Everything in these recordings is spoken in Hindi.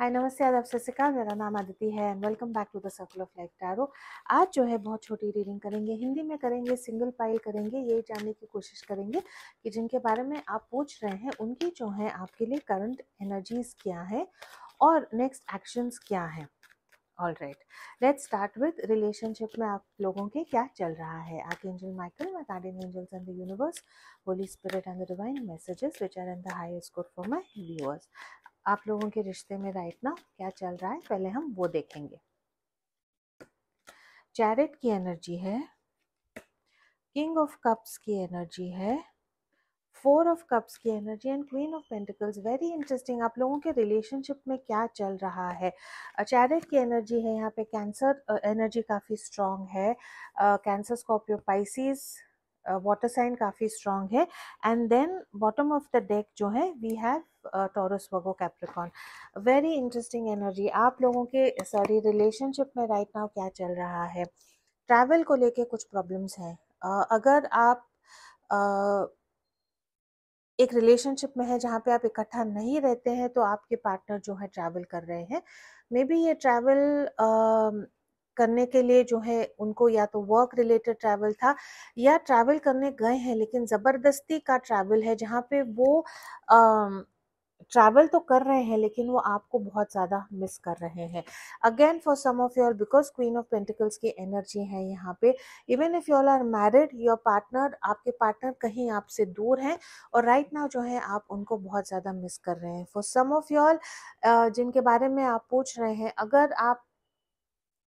हाय नमस्ते आदाब सत्यकाल मेरा नाम आदिति है and welcome back to the circle of life tarot आज जो है बहुत छोटी रीडिंग करेंगे हिंदी में करेंगे सिंगल पाइल करेंगे यही जानने की कोशिश करेंगे कि जिनके बारे में आप पूछ रहे हैं उनकी जो है आपके लिए करंट एनर्जीज क्या है और नेक्स्ट एक्शंस क्या हैं all right let's start with relationship में आप लोगों के क्या चल रहा है archangel Michael my guardian angels and the universe holy spirit and the divine messages which are in the highest good for my viewers आप लोगों के रिश्ते में राइट ना क्या चल रहा है पहले हम वो देखेंगे चैरिट की एनर्जी है किंग ऑफ कप्स की एनर्जी है फोर ऑफ कप्स की energy and queen of pentacles very interesting आप लोगों के रिलेशनशिप में क्या चल रहा है चैरिट की एनर्जी है यहाँ पे कैंसर एनर्जी काफ़ी स्ट्रांग है Cancer Scorpio Pisces water sign काफ़ी स्ट्रॉन्ग है and then bottom of the deck जो है we have Taurus Virgo Capricorn very interesting energy आप लोगों के सॉरी रिलेशनशिप में राइट right नाउ क्या चल रहा है ट्रैवल को लेके कुछ प्रॉब्लम्स हैं uh, अगर आप uh, एक रिलेशनशिप में है जहाँ पे आप इकट्ठा नहीं रहते हैं तो आपके पार्टनर जो है ट्रैवल कर रहे हैं मे बी ये ट्रैवल करने के लिए जो है उनको या तो वर्क रिलेटेड ट्रैवल था या ट्रैवल करने गए हैं लेकिन ज़बरदस्ती का ट्रैवल है जहाँ पे वो ट्रैवल तो कर रहे हैं लेकिन वो आपको बहुत ज़्यादा मिस कर रहे हैं again for some of your because queen of pentacles की एनर्जी है यहाँ पे even if you are married your partner आपके पार्टनर कहीं आपसे दूर हैं और राइट right नाउ जो है आप उनको बहुत ज़्यादा मिस कर रहे हैं फॉर सम ऑफ योर जिनके बारे में आप पूछ रहे हैं अगर आप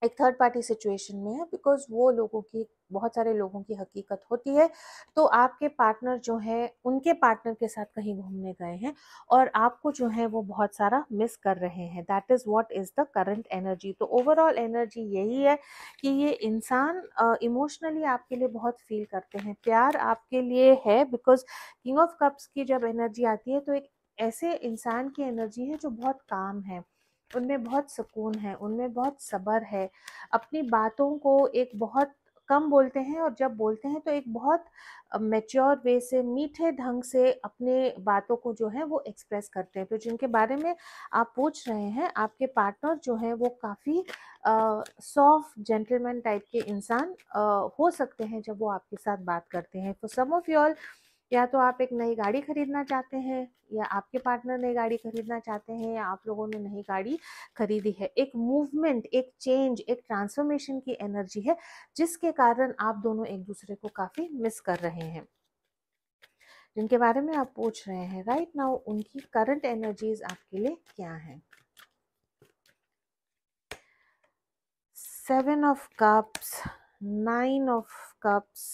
एक थर्ड पार्टी सिचुएशन में है बिकॉज वो लोगों की बहुत सारे लोगों की हकीकत होती है तो आपके पार्टनर जो है उनके पार्टनर के साथ कहीं घूमने गए हैं और आपको जो है वो बहुत सारा मिस कर रहे हैं that is what is the current energy तो ओवरऑल एनर्जी यही है कि ये इंसान इमोशनली uh, आपके लिए बहुत फील करते हैं प्यार आपके लिए है बिकॉज किंग ऑफ कप्स की जब एनर्जी आती है तो एक ऐसे इंसान की एनर्जी है जो बहुत काम है उनमें बहुत सुकून है उनमें बहुत सब्र है अपनी बातों को एक बहुत कम बोलते हैं और जब बोलते हैं तो एक बहुत मेच्योर वे से मीठे ढंग से अपने बातों को जो है वो एक्सप्रेस करते हैं तो जिनके बारे में आप पूछ रहे हैं आपके पार्टनर जो हैं वो काफ़ी सॉफ्ट जेंटलमैन टाइप के इंसान हो सकते हैं जब वो आपके साथ बात करते हैं for some of you all या तो आप एक नई गाड़ी खरीदना चाहते हैं या आपके पार्टनर नई गाड़ी खरीदना चाहते हैं या आप लोगों ने नई गाड़ी खरीदी है एक मूवमेंट एक चेंज एक ट्रांसफॉर्मेशन की एनर्जी है जिसके कारण आप दोनों एक दूसरे को काफ़ी मिस कर रहे हैं जिनके बारे में आप पूछ रहे हैं राइट नाउ उनकी करंट एनर्जीज आपके लिए क्या है seven of cups nine of cups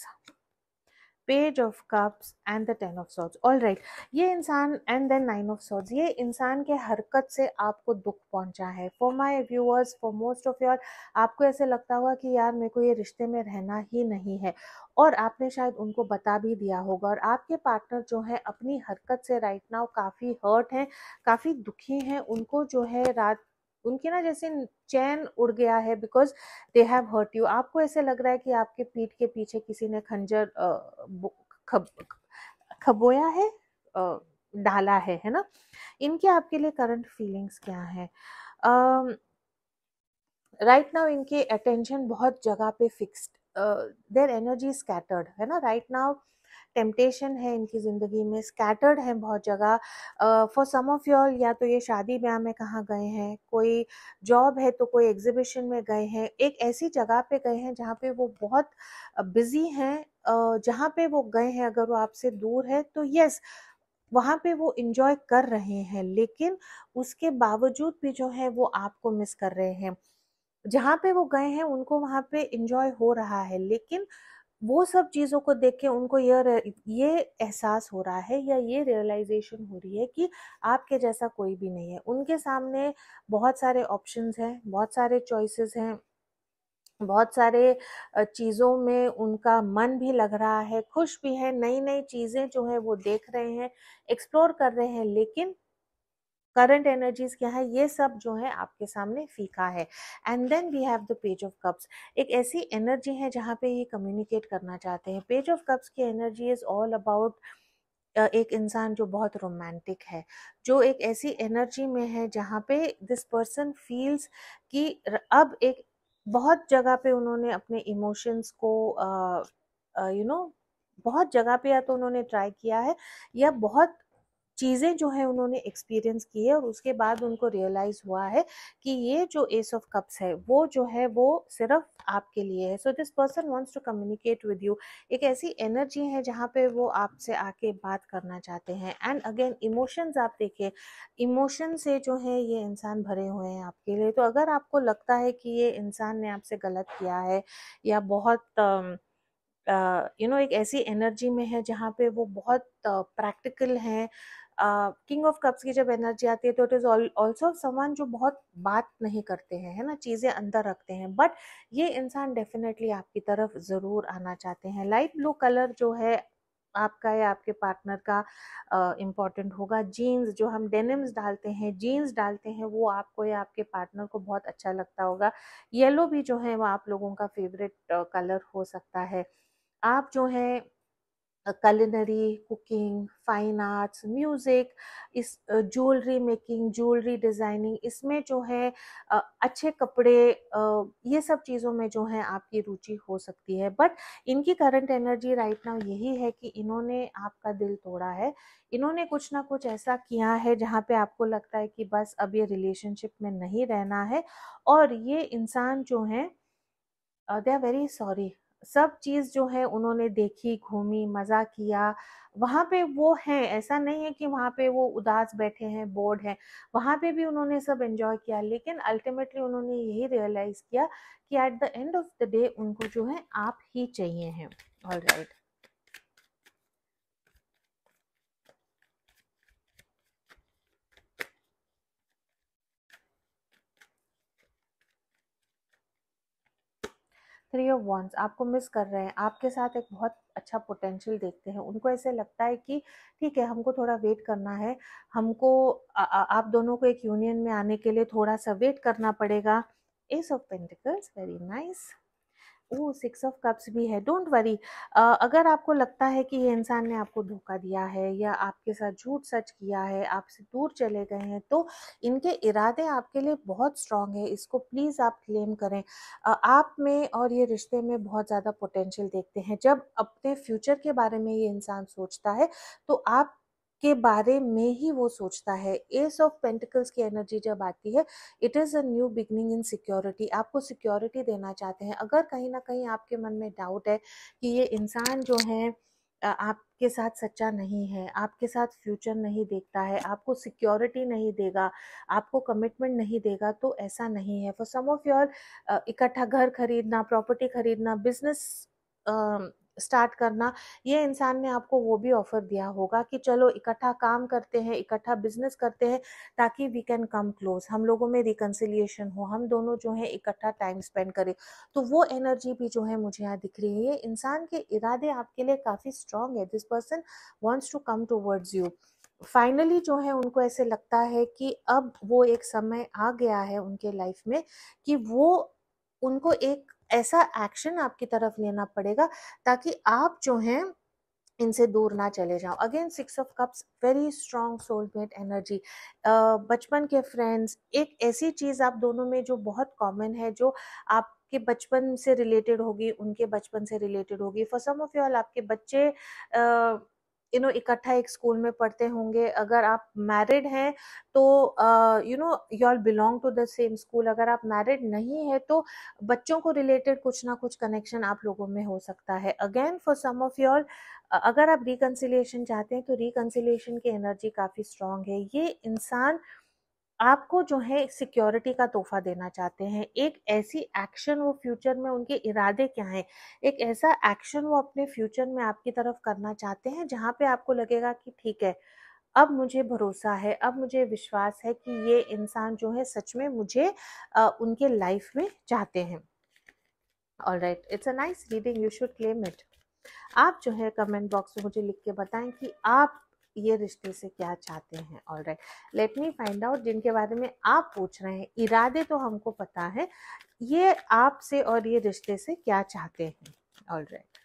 page of cups and the ten of swords all right ये इंसान and then nine of swords ये इंसान के हरकत से आपको दुख पहुंचा है for my viewers for most of your आपको ऐसे लगता हुआ कि यार मेरे को ये रिश्ते में रहना ही नहीं है और आपने शायद उनको बता भी दिया होगा और आपके पार्टनर जो हैं अपनी हरकत से राइट नाउ काफ़ी हर्ट हैं काफ़ी दुखी हैं उनको जो है रात उनके ना जैसे चैन उड़ गया है because they have hurt you आपको ऐसे लग रहा है कि आपके पीठ के पीछे किसी ने खंजर खब खबोया है डाला है है ना इनके आपके लिए करंट फीलिंग्स क्या है राइट नाउ इनके अटेंशन बहुत जगह पे फिक्स्ड देर एनर्जी स्कैटर्ड है ना राइट नाउ टेम्पटेशन है इनकी ज़िंदगी में स्कैटर्ड हैं बहुत जगह फॉर सम ऑफ योर या तो ये शादी ब्याह में कहाँ गए हैं कोई जॉब है तो कोई एग्जिबिशन में गए हैं एक ऐसी जगह पे गए हैं जहाँ पे वो बहुत बिजी हैं जहाँ पे वो गए हैं अगर वो आपसे दूर है तो यस वहाँ पे वो इंजॉय कर रहे हैं लेकिन उसके बावजूद भी जो है वो आपको मिस कर रहे हैं जहाँ पे वो गए हैं उनको वहाँ पे इंजॉय हो रहा है लेकिन वो सब चीज़ों को देख के उनको यह ये एहसास हो रहा है या ये रियलाइजेशन हो रही है कि आपके जैसा कोई भी नहीं है उनके सामने बहुत सारे ऑप्शंस हैं बहुत सारे चॉइसेस हैं बहुत सारे चीज़ों में उनका मन भी लग रहा है खुश भी है नई नई चीज़ें जो है वो देख रहे हैं एक्सप्लोर कर रहे हैं लेकिन करंट एनर्जीज क्या है ये सब जो है आपके सामने फीका है and then we have the page of cups एक ऐसी एनर्जी है जहाँ पे ये कम्युनिकेट करना चाहते हैं पेज ऑफ कप्स की एनर्जी इज़ ऑल अबाउट एक इंसान जो बहुत रोमांटिक है जो एक ऐसी एनर्जी में है जहाँ पे दिस पर्सन फील्स कि अब एक बहुत जगह पे उन्होंने अपने इमोशंस को you uh, know you know, बहुत जगह पे या तो उन्होंने ट्राई किया है या बहुत चीज़ें जो है उन्होंने एक्सपीरियंस की है और उसके बाद उनको रियलाइज़ हुआ है कि ये जो एस ऑफ कप्स है वो जो है वो सिर्फ आपके लिए है so this person wants to communicate with you एक ऐसी एनर्जी है जहाँ पे वो आपसे आके बात करना चाहते हैं एंड अगेन इमोशंस आप देखिए इमोशन से जो है ये इंसान भरे हुए हैं आपके लिए तो अगर आपको लगता है कि ये इंसान ने आपसे गलत किया है या बहुत uh, you uh, know you know, एक ऐसी एनर्जी में है जहाँ पे वो बहुत प्रैक्टिकल uh, हैं किंग ऑफ कप्स की जब एनर्जी आती है तो इट इज़ ऑल्सो समान जो बहुत बात नहीं करते हैं है ना चीज़ें अंदर रखते हैं बट ये इंसान डेफिनेटली आपकी तरफ ज़रूर आना चाहते हैं लाइट ब्लू कलर जो है आपका या आपके पार्टनर का इम्पॉर्टेंट uh, होगा जीन्स जो हम डेनिम्स डालते हैं जीन्स डालते हैं वो आपको या आपके पार्टनर को बहुत अच्छा लगता होगा येलो भी जो है वो आप लोगों का फेवरेट कलर uh, हो सकता है आप जो है culinary cooking fine arts music इस ज्वेलरी मेकिंग ज्वेलरी डिज़ाइनिंग इसमें जो है अच्छे कपड़े ये सब चीज़ों में जो है आपकी रुचि हो सकती है बट इनकी करंट एनर्जी राइट नाउ यही है कि इन्होंने आपका दिल तोड़ा है इन्होंने कुछ ना कुछ ऐसा किया है जहाँ पे आपको लगता है कि बस अब ये रिलेशनशिप में नहीं रहना है और ये इंसान जो है दे आर वेरी सॉरी सब चीज़ जो है उन्होंने देखी घूमी मज़ा किया वहाँ पे वो हैं ऐसा नहीं है कि वहाँ पे वो उदास बैठे हैं बोर्ड हैं वहाँ पे भी उन्होंने सब एंजॉय किया लेकिन अल्टीमेटली उन्होंने यही रियलाइज़ किया कि at the end of the day उनको जो है आप ही चाहिए हैं all right three of wands आपको मिस कर रहे हैं आपके साथ एक बहुत अच्छा पोटेंशियल देखते हैं उनको ऐसे लगता है कि ठीक है हमको थोड़ा वेट करना है हमको आ, आ, आप दोनों को एक यूनियन में आने के लिए थोड़ा सा वेट करना पड़ेगा ace of pentacles very nice oh six of cups भी है डोंट वरी अगर आपको लगता है कि ये इंसान ने आपको धोखा दिया है या आपके साथ झूठ सच किया है आपसे दूर चले गए हैं तो इनके इरादे आपके लिए बहुत स्ट्रांग है इसको प्लीज़ आप क्लेम करें uh, आप में और ये रिश्ते में बहुत ज़्यादा पोटेंशियल देखते हैं जब अपने फ्यूचर के बारे में ये इंसान सोचता है तो आप के बारे में ही वो सोचता है एस ऑफ पेंटिकल्स की एनर्जी जब आती है it is a new beginning in security आपको सिक्योरिटी देना चाहते हैं अगर कहीं ना कहीं आपके मन में डाउट है कि ये इंसान जो है आपके साथ सच्चा नहीं है आपके साथ फ्यूचर नहीं देखता है आपको सिक्योरिटी नहीं देगा आपको कमिटमेंट नहीं देगा तो ऐसा नहीं है फॉर सम ऑफ योर इकट्ठा घर खरीदना प्रॉपर्टी खरीदना बिजनेस स्टार्ट करना ये इंसान ने आपको वो भी ऑफर दिया होगा कि चलो इकट्ठा काम करते हैं इकट्ठा बिजनेस करते हैं ताकि वी कैन कम क्लोज हम लोगों में रिकन्सिलियेशन हो हम दोनों जो है इकट्ठा टाइम स्पेंड करें तो वो एनर्जी भी जो है मुझे यहाँ दिख रही है ये इंसान के इरादे आपके लिए काफ़ी स्ट्रांग है this person wants to come towards you finally जो है उनको ऐसे लगता है कि अब वो एक समय आ गया है उनके लाइफ में कि वो उनको एक ऐसा एक्शन आपकी तरफ लेना पड़ेगा ताकि आप जो हैं इनसे दूर ना चले जाओ again six of cups very strong soulmate energy बचपन के फ्रेंड्स एक ऐसी चीज़ आप दोनों में जो बहुत कॉमन है जो आप आपके बचपन से रिलेटेड होगी उनके बचपन से रिलेटेड होगी for some of you all आपके बच्चे uh, यू नो इकट्ठा एक स्कूल में पढ़ते होंगे अगर आप मैरिड हैं तो you know you all belong to the same school अगर आप मैरिड नहीं है तो बच्चों को रिलेटेड कुछ ना कुछ कनेक्शन आप लोगों में हो सकता है again for some of you all अगर आप रिकन्सिलेशन चाहते हैं तो रिकन्सिलेशन की एनर्जी काफ़ी स्ट्रांग है ये इंसान uh, आपको जो है सिक्योरिटी का तोहफा देना चाहते हैं एक ऐसी एक्शन वो फ्यूचर में उनके इरादे क्या हैं एक ऐसा एक्शन वो अपने फ्यूचर में आपकी तरफ करना चाहते हैं जहाँ पे आपको लगेगा कि ठीक है अब मुझे भरोसा है अब मुझे विश्वास है कि ये इंसान जो है सच में मुझे आ, उनके लाइफ में चाहते हैं all right it's a nice reading you should claim it आप जो है कमेंट बॉक्स में मुझे लिख के बताएं कि आप ये रिश्ते से क्या चाहते हैं all right let me find out जिनके बारे में आप पूछ रहे हैं इरादे तो हमको पता है ये आपसे और ये रिश्ते से क्या चाहते हैं ऑल राइट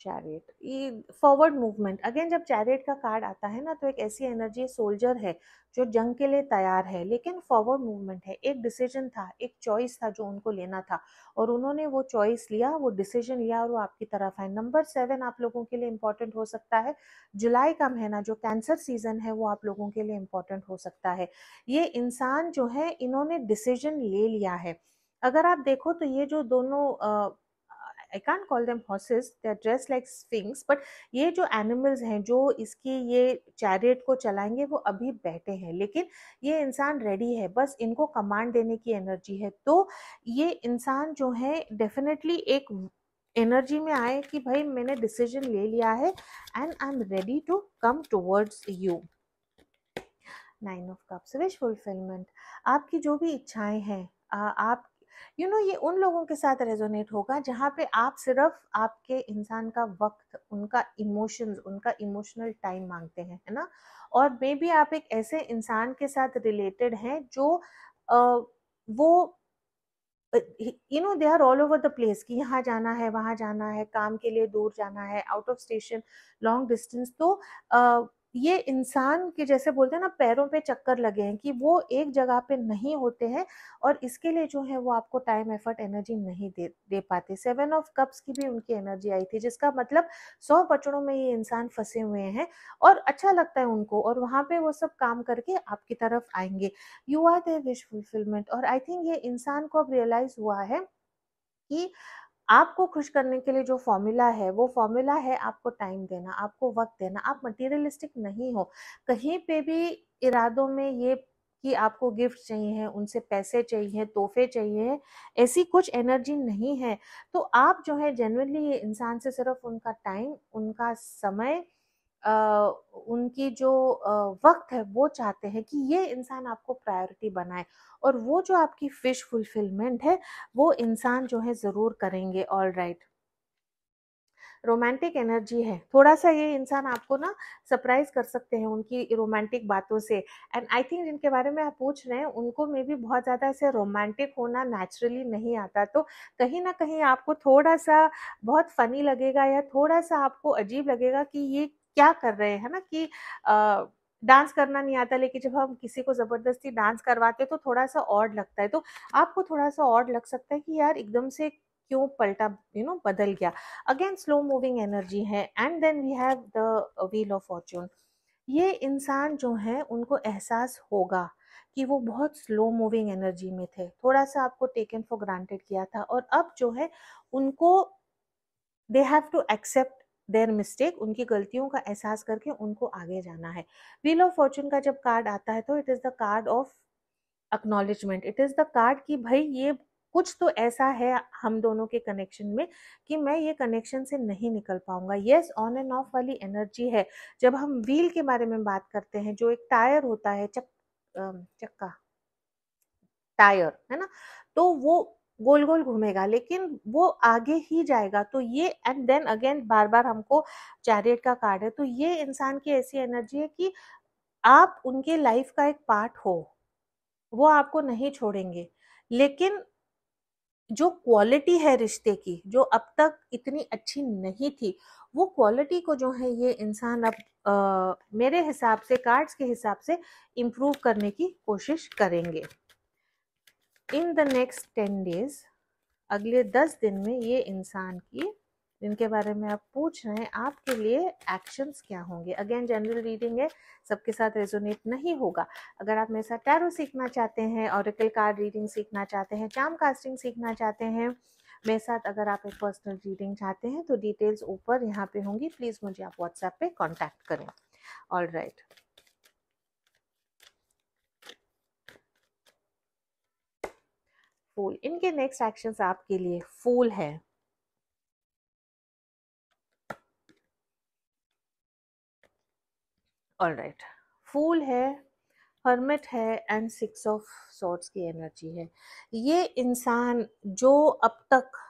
चैरियट ये फॉरवर्ड मूवमेंट अगेन जब चैरियट का कार्ड आता है ना तो एक ऐसी एनर्जी सोल्जर है जो जंग के लिए तैयार है लेकिन फॉरवर्ड मूवमेंट है एक डिसीजन था एक चॉइस था जो उनको लेना था और उन्होंने वो चॉइस लिया वो डिसीजन लिया और वो आपकी तरफ है नंबर सेवन आप लोगों के लिए इंपॉर्टेंट हो सकता है जुलाई का महीना जो कैंसर सीजन है वो आप लोगों के लिए इंपॉर्टेंट हो सकता है ये इंसान जो है इन्होंने डिसीजन ले लिया है अगर आप देखो तो ये जो दोनों ah, I can call them horses they are dress like sphinx but ये जो एनिमल्स हैं जो इसकी ये चैरियट को चलाएंगे वो अभी बैठे हैं लेकिन ये इंसान रेडी है बस इनको कमांड देने की एनर्जी है तो ये इंसान जो है डेफिनेटली एक एनर्जी में आए कि भाई मैंने डिसीजन ले लिया है and I am ready to come towards you nine of cups wish fulfilment आपकी जो भी इच्छाएं हैं आप यू you नो know, ये उन लोगों के साथ रेजोनेट होगा जहाँ पे आप सिर्फ आपके इंसान का वक्त उनका इमोशंस उनका इमोशनल टाइम मांगते हैं है ना और मे भी आप एक ऐसे इंसान के साथ रिलेटेड हैं जो आ, वो you know they are all over the place कि यहाँ जाना है वहाँ जाना है काम के लिए दूर जाना है out of station long distance तो आ, ये इंसान के जैसे बोलते हैं ना पैरों पे चक्कर लगे हैं कि वो एक जगह पे नहीं होते हैं और इसके लिए जो है वो आपको टाइम एफर्ट एनर्जी नहीं दे दे पाते सेवन ऑफ कप्स की भी उनकी एनर्जी आई थी जिसका मतलब सौ पचड़ों में ये इंसान फंसे हुए हैं और अच्छा लगता है उनको और वहाँ पे वो सब काम करके आपकी तरफ आएंगे you are there wish fulfilment और आई थिंक ये इंसान को अब रियलाइज हुआ है कि आपको खुश करने के लिए जो फॉर्मूला है वो फॉर्मूला है आपको टाइम देना आपको वक्त देना आप मटेरियलिस्टिक नहीं हो कहीं पे भी इरादों में ये कि आपको गिफ्ट चाहिए उनसे पैसे चाहिए तोहफे चाहिए ऐसी कुछ एनर्जी नहीं है तो आप जो है जनरली ये इंसान से सिर्फ उनका टाइम उनका समय उनकी जो वक्त है वो चाहते हैं कि ये इंसान आपको प्रायोरिटी बनाए और वो जो आपकी फिश फुलफिलमेंट है वो इंसान जो है ज़रूर करेंगे ऑल राइट रोमांटिक एनर्जी है थोड़ा सा ये इंसान आपको ना सरप्राइज कर सकते हैं उनकी रोमांटिक बातों से एंड आई थिंक जिनके बारे में आप पूछ रहे हैं उनको मे भी बहुत ज़्यादा ऐसे रोमांटिक होना नेचुरली नहीं आता तो कहीं ना कहीं आपको थोड़ा सा बहुत फनी लगेगा या थोड़ा सा आपको अजीब लगेगा कि ये क्या कर रहे हैं ना कि डांस करना नहीं आता लेकिन जब हम किसी को ज़बरदस्ती डांस करवाते हैं तो थोड़ा सा ऑड लगता है तो आपको थोड़ा सा ऑड लग सकता है कि यार एकदम से क्यों पलटा यू नो बदल गया अगेन स्लो मूविंग एनर्जी है and then we have the wheel of fortune ये इंसान जो है उनको एहसास होगा कि वो बहुत स्लो मूविंग एनर्जी में थे थोड़ा सा आपको टेकन फॉर ग्रांटेड किया था और अब जो है उनको they have to accept their mistake उनकी गलतियों का एहसास करके उनको आगे जाना है व्हील ऑफ फॉर्चून का जब कार्ड आता है तो it is the card of acknowledgement it is the card कि भाई ये कुछ तो ऐसा है हम दोनों के कनेक्शन में कि मैं ये कनेक्शन से नहीं निकल पाऊंगा येस ऑन एंड ऑफ वाली एनर्जी है जब हम व्हील के बारे में बात करते हैं जो एक टायर होता है चक चक्का टायर है ना तो वो गोल गोल घूमेगा लेकिन वो आगे ही जाएगा तो ये एंड देन अगेन बार बार हमको चैरियट का कार्ड है तो ये इंसान की ऐसी एनर्जी है कि आप उनके लाइफ का एक पार्ट हो वो आपको नहीं छोड़ेंगे लेकिन जो क्वालिटी है रिश्ते की जो अब तक इतनी अच्छी नहीं थी वो क्वालिटी को जो है ये इंसान अब आ, मेरे हिसाब से कार्ड्स के हिसाब से इम्प्रूव करने की कोशिश करेंगे in the next ten days अगले दस दिन में ये इंसान की जिनके बारे में आप पूछ रहे हैं आपके लिए एक्शंस क्या होंगे अगेन जनरल रीडिंग है सबके साथ रेजोनेट नहीं होगा अगर आप मेरे साथ टैरो सीखना चाहते हैं ऑरिकल कार्ड रीडिंग सीखना चाहते हैं चाम कास्टिंग सीखना चाहते हैं मेरे साथ अगर आप एक पर्सनल रीडिंग चाहते हैं तो डिटेल्स ऊपर यहाँ पे होंगी प्लीज़ मुझे आप व्हाट्सएप पे कॉन्टैक्ट करें ऑल राइट फूल इनके नेक्स्ट एक्शन आपके लिए फूल है ऑल फूल है हर्मिट है एंड सिक्स ऑफ सॉर्ट्स की एनर्जी है ये इंसान जो अब तक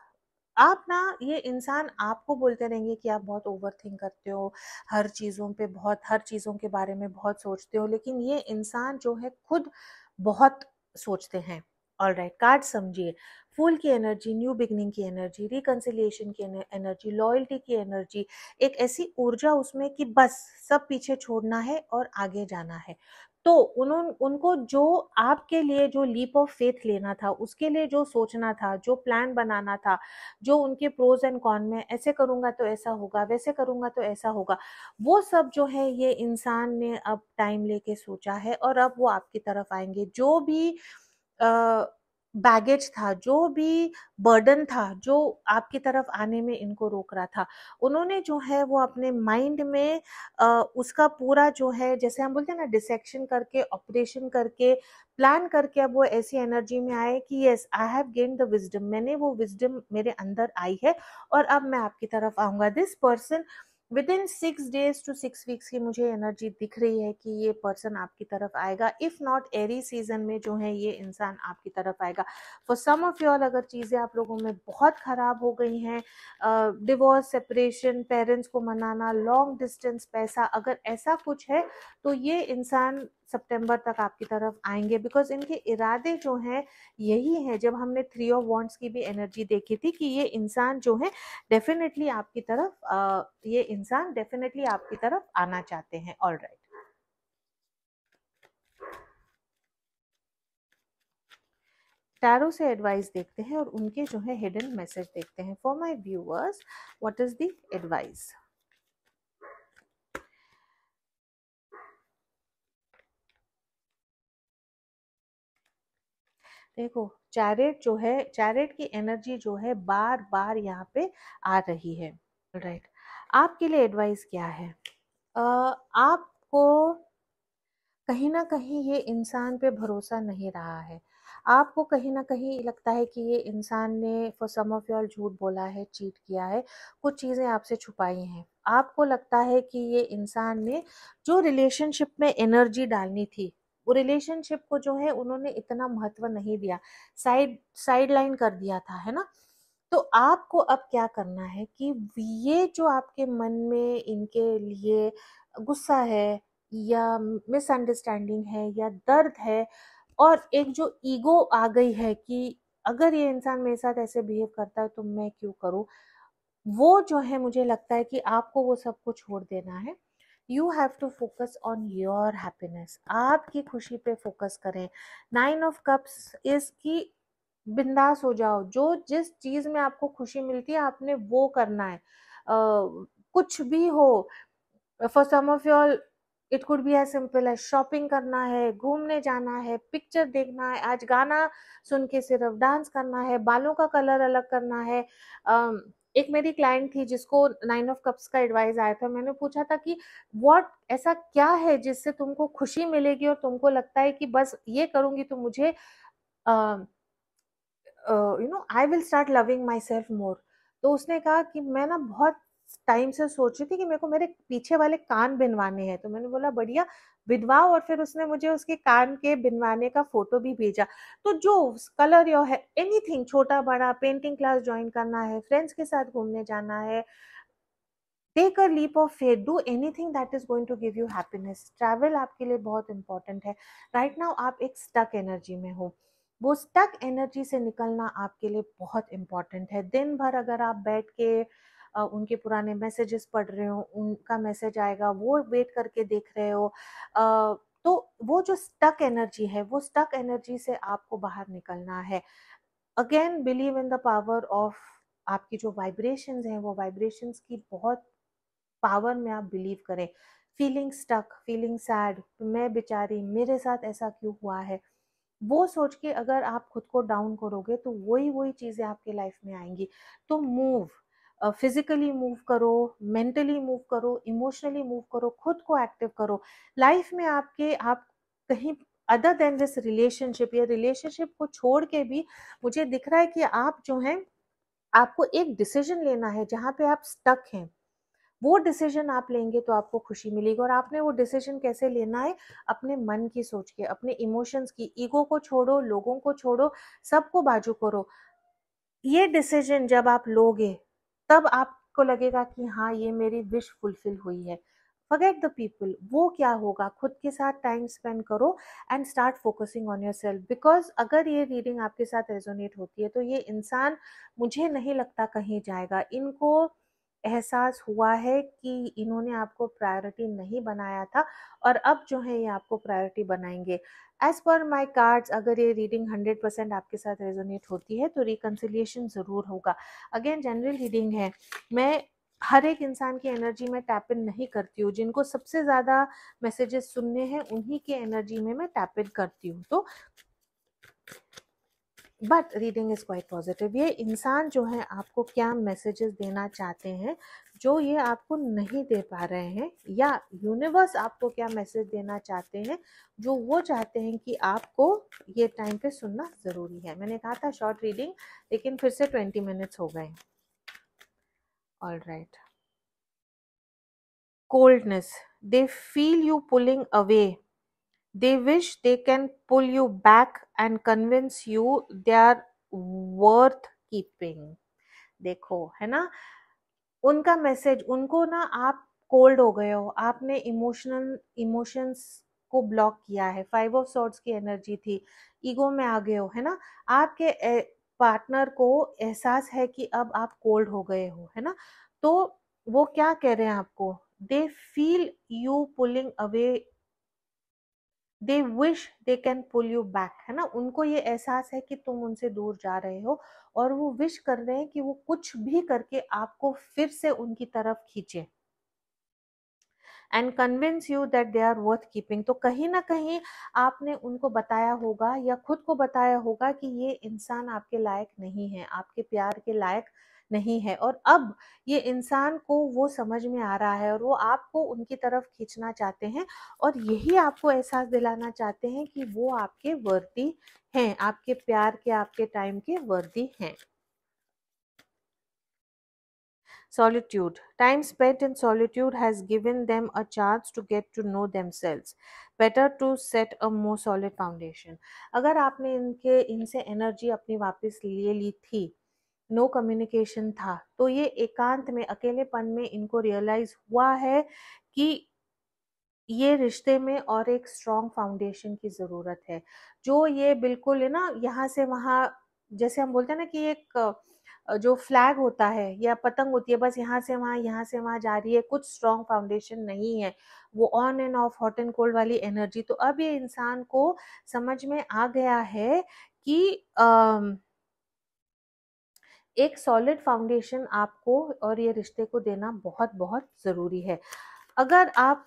आप ना ये इंसान आपको बोलते रहेंगे कि आप बहुत ओवर थिंक करते हो हर चीज़ों पे बहुत हर चीज़ों के बारे में बहुत सोचते हो लेकिन ये इंसान जो है खुद बहुत सोचते हैं ऑल राइट कार्ड समझिए फूल की एनर्जी न्यू बिगनिंग की एनर्जी रिकन्सिलियेशन की एनर्जी लॉयल्टी की एनर्जी एक ऐसी ऊर्जा उसमें कि बस सब पीछे छोड़ना है और आगे जाना है तो उन, उनको जो आपके लिए जो लीप ऑफ फेथ लेना था उसके लिए जो सोचना था जो प्लान बनाना था जो उनके प्रोज एंड कॉन में ऐसे करूंगा तो ऐसा होगा वैसे करूँगा तो ऐसा होगा वो सब जो है ये इंसान ने अब टाइम लेके सोचा है और अब वो आपकी तरफ आएंगे जो भी बैगेज था जो भी बर्डन था जो आपकी तरफ आने में इनको रोक रहा था उन्होंने जो है वो अपने माइंड में आ, उसका पूरा जो है जैसे हम बोलते हैं ना डिसेक्शन करके ऑपरेशन करके प्लान करके अब वो ऐसी एनर्जी में आए कि yes I have gain the wisdom मैंने वो विजडम मेरे अंदर आई है और अब मैं आपकी तरफ आऊंगा this person within six days to six weeks की मुझे एनर्जी दिख रही है कि ये पर्सन आपकी तरफ आएगा इफ नॉट एरी सीजन में जो है ये इंसान आपकी तरफ आएगा फॉर सम ऑफ यूर अगर चीज़ें आप लोगों में बहुत ख़राब हो गई हैं डिवोर्स सेपरेशन पेरेंट्स को मनाना लॉन्ग डिस्टेंस पैसा अगर ऐसा कुछ है तो ये इंसान सितंबर तक आपकी तरफ आएंगे बिकॉज इनके इरादे जो हैं यही है जब हमने थ्री ऑफ वॉन्ट्स की भी एनर्जी देखी थी कि ये इंसान जो है डेफिनेटली आपकी तरफ आ, ये इंसान डेफिनेटली आपकी तरफ आना चाहते हैं ऑल राइट टैरो से एडवाइस देखते हैं और उनके जो है हिडन मैसेज देखते हैं for my viewers what is the advice देखो चैरेट जो है चैरेट की एनर्जी जो है बार बार यहाँ पे आ रही है राइट right. आपके लिए एडवाइस क्या है आपको कहीं ना कहीं ये इंसान पे भरोसा नहीं रहा है आपको कहीं ना कहीं लगता है कि ये इंसान ने फॉर सम ऑफ योर झूठ बोला है चीट किया है कुछ चीज़ें आपसे छुपाई हैं आपको लगता है कि ये इंसान ने जो रिलेशनशिप में एनर्जी डालनी थी वो रिलेशनशिप को जो है उन्होंने इतना महत्व नहीं दिया साइड साइड लाइन कर दिया था है ना तो आपको अब क्या करना है कि ये जो आपके मन में इनके लिए गुस्सा है या मिसअंडरस्टैंडिंग है या दर्द है और एक जो ईगो आ गई है कि अगर ये इंसान मेरे साथ ऐसे बिहेव करता है तो मैं क्यों करूँ वो जो है मुझे लगता है कि आपको वो सब कुछ छोड़ देना है you have to focus on your happiness आपकी खुशी पे फोकस करें नाइन ऑफ कप्स इज की बिंदास हो जाओ जो जिस चीज में आपको खुशी मिलती है आपने वो करना है uh, कुछ भी हो for some of your it could be as simple है शॉपिंग करना है घूमने जाना है पिक्चर देखना है आज गाना सुन के सिर्फ डांस करना है बालों का कलर अलग करना है uh, एक मेरी क्लाइंट थी जिसको नाइन ऑफ कप्स का एडवाइस आया था मैंने पूछा था कि व्हाट ऐसा क्या है जिससे तुमको खुशी मिलेगी और तुमको लगता है कि बस ये करूंगी तो मुझे you know I will start loving myself more तो उसने कहा कि मैं ना बहुत टाइम से सोच रही थी कि मेरे को मेरे पीछे वाले कान बनवाने हैं तो मैंने बोला बढ़िया बिनवाओ और फिर उसने मुझे उसके कान के बिनवाने का फोटो भी भेजा तो जो कलर योर है एनीथिंग छोटा बड़ा पेंटिंग क्लास ज्वाइन करना है फ्रेंड्स के साथ घूमने जाना है take a leap of faith do anything that is going to give you happiness travel आपके लिए बहुत इंपॉर्टेंट है राइट right नाउ आप एक स्टक एनर्जी में हो वो स्टक एनर्जी से निकलना आपके लिए बहुत इंपॉर्टेंट है दिन भर अगर आप बैठ के उनके पुराने मैसेजेस पढ़ रहे हो उनका मैसेज आएगा वो वेट करके देख रहे हो तो वो जो स्टक एनर्जी है वो स्टक एनर्जी से आपको बाहर निकलना है again believe in the power of आपकी जो वाइब्रेशंस हैं वो वाइब्रेशंस की बहुत पावर में आप बिलीव करें फीलिंग स्टक फीलिंग सैड मैं बेचारी मेरे साथ ऐसा क्यों हुआ है वो सोच के अगर आप खुद को डाउन करोगे तो वही वही चीज़ें आपके लाइफ में आएंगी तो मूव फिजिकली मूव करो मेंटली मूव करो इमोशनली मूव करो खुद को एक्टिव करो लाइफ में आपके आप कहीं अदर देन दिस रिलेशनशिप या रिलेशनशिप को छोड़ के भी मुझे दिख रहा है कि आप जो है आपको एक डिसीजन लेना है जहाँ पे आप स्टक हैं वो डिसीजन आप लेंगे तो आपको खुशी मिलेगी और आपने वो डिसीजन कैसे लेना है अपने मन की सोच के अपने इमोशंस की ईगो को छोड़ो लोगों को छोड़ो सबको बाजू करो ये डिसीजन जब आप लोगे तब आपको लगेगा कि हाँ ये मेरी विश फुलफिल हुई है फगेट द पीपल वो क्या होगा खुद के साथ टाइम स्पेंड करो and start focusing on yourself because अगर ये रीडिंग आपके साथ रेजोनेट होती है तो ये इंसान मुझे नहीं लगता कहीं जाएगा इनको एहसास हुआ है कि इन्होंने आपको प्रायोरिटी नहीं बनाया था और अब जो है ये आपको प्रायोरिटी बनाएंगे एज़ पर माई कार्ड्स अगर ये रीडिंग हंड्रेड परसेंट आपके साथ रेजोनेट होती है तो रिकन्सिलियेशन ज़रूर होगा अगेन जनरल रीडिंग है मैं हर एक इंसान की एनर्जी में टैप इन नहीं करती हूँ जिनको सबसे ज़्यादा मैसेजेस सुनने हैं उन्हीं की एनर्जी में मैं टैप इन करती हूँ तो but reading is quite positive ये इंसान जो है आपको क्या मैसेजेस देना चाहते हैं जो ये आपको नहीं दे पा रहे हैं या यूनिवर्स आपको क्या मैसेज देना चाहते हैं जो वो चाहते हैं कि आपको ये टाइम पे सुनना ज़रूरी है मैंने कहा था शॉर्ट रीडिंग लेकिन फिर से ट्वेंटी मिनट्स हो गए all right coldness they feel you pulling away they wish they can pull you back and convince you they are worth keeping. देखो है ना उनका मैसेज उनको ना आप कोल्ड हो गए हो आपने इमोशनल इमोशंस को ब्लॉक किया है फाइव ऑफ सॉर्ट्स की एनर्जी थी ईगो में आ गए हो है ना आपके पार्टनर को एहसास है कि अब आप कोल्ड हो गए हो है ना तो वो क्या कह रहे हैं आपको they feel you pulling away they wish they can pull you back है ना उनको ये एहसास है कि तुम उनसे दूर जा रहे हो और वो विश कर रहे हैं कि वो कुछ भी करके आपको फिर से उनकी तरफ खींचे and convince you that they are worth keeping तो कहीं ना कहीं आपने उनको बताया होगा या खुद को बताया होगा कि ये इंसान आपके लायक नहीं है आपके प्यार के लायक नहीं है और अब ये इंसान को वो समझ में आ रहा है और वो आपको उनकी तरफ खींचना चाहते हैं और यही आपको एहसास दिलाना चाहते हैं कि वो आपके वर्दी हैं आपके प्यार के आपके टाइम के वर्दी हैं time time in in has given them a chance to get to know them themselves better to set a more solid foundation अगर आपने इनके इनसे एनर्जी अपनी वापस ले ली थी नो no कम्युनिकेशन था तो ये एकांत में अकेलेपन में इनको रियलाइज हुआ है कि ये रिश्ते में और एक स्ट्रॉन्ग फाउंडेशन की ज़रूरत है जो ये बिल्कुल है ना यहाँ से वहाँ जैसे हम बोलते हैं ना कि एक जो फ्लैग होता है या पतंग होती है बस यहाँ से वहाँ यहाँ से वहाँ जा रही है कुछ स्ट्रॉन्ग फाउंडेशन नहीं है वो on and off hot and cold वाली एनर्जी तो अब ये इंसान को समझ में आ गया है कि आ, एक सॉलिड फाउंडेशन आपको और ये रिश्ते को देना बहुत बहुत ज़रूरी है अगर आप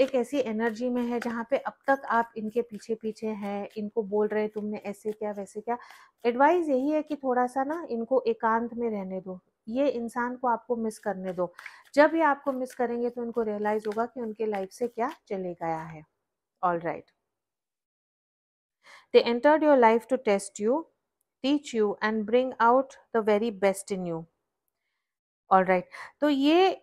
एक ऐसी एनर्जी में है जहाँ पे अब तक आप इनके पीछे पीछे हैं इनको बोल रहे तुमने ऐसे क्या वैसे क्या एडवाइस यही है कि थोड़ा सा ना इनको एकांत में रहने दो ये इंसान को आपको मिस करने दो जब ये आपको मिस करेंगे तो इनको रियलाइज होगा कि उनके लाइफ से क्या चले गया है all right they entered your life to test you teach you and bring out the very best in you all right right. तो ये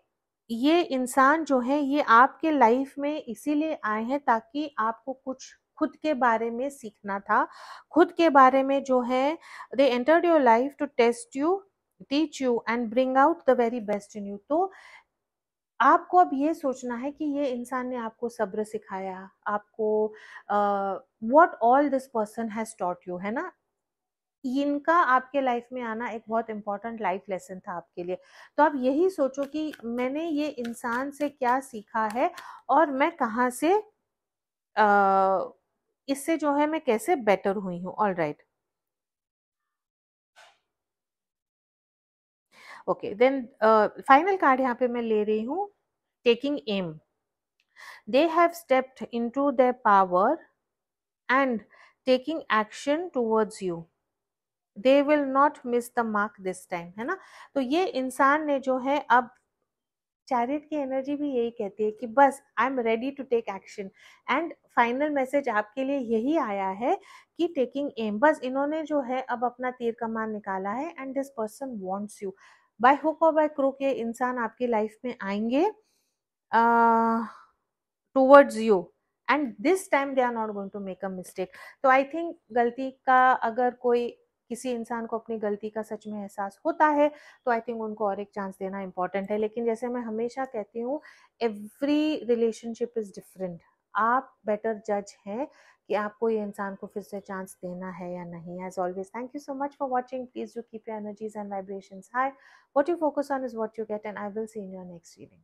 ये इंसान जो है ये आपके लाइफ में इसीलिए आए हैं ताकि आपको कुछ खुद के बारे में सीखना था खुद के बारे में जो है they entered your life to test you teach you and bring out the very best in you तो आपको अब ये सोचना है कि ये इंसान ने आपको सब्र सिखाया आपको what all this person has taught you है ना इनका आपके लाइफ में आना एक बहुत इंपॉर्टेंट लाइफ लेसन था आपके लिए तो आप यही सोचो कि मैंने ये इंसान से क्या सीखा है और मैं कहाँ से इससे जो है मैं कैसे बेटर हुई हूँ all right okay then final card यहाँ पे मैं ले रही हूँ taking aim they have stepped into their power and taking action towards you they will not miss the mark this time है ना तो ये इंसान ने जो है अब चैरिट की एनर्जी भी यही कहती है कि बस I am ready to take action and final message आपके लिए यही आया है कि टेकिंग एम बस इन्होंने जो है अब अपना तीर कमान निकाला है and this person wants you by hook और बाय क्रुक ये इंसान आपकी लाइफ में आएंगे towards you and this time they are not going to make a mistake तो आई थिंक गलती का अगर कोई किसी इंसान को अपनी गलती का सच में एहसास होता है तो आई थिंक उनको और एक चांस देना इंपॉर्टेंट है लेकिन जैसे मैं हमेशा कहती हूँ एवरी रिलेशनशिप इज़ डिफरेंट आप बेटर जज हैं कि आपको ये इंसान को फिर से चांस देना है या नहीं as always thank you so much for watching please do keep your energies and vibration high what you focus on is what you get and I will see in your next reading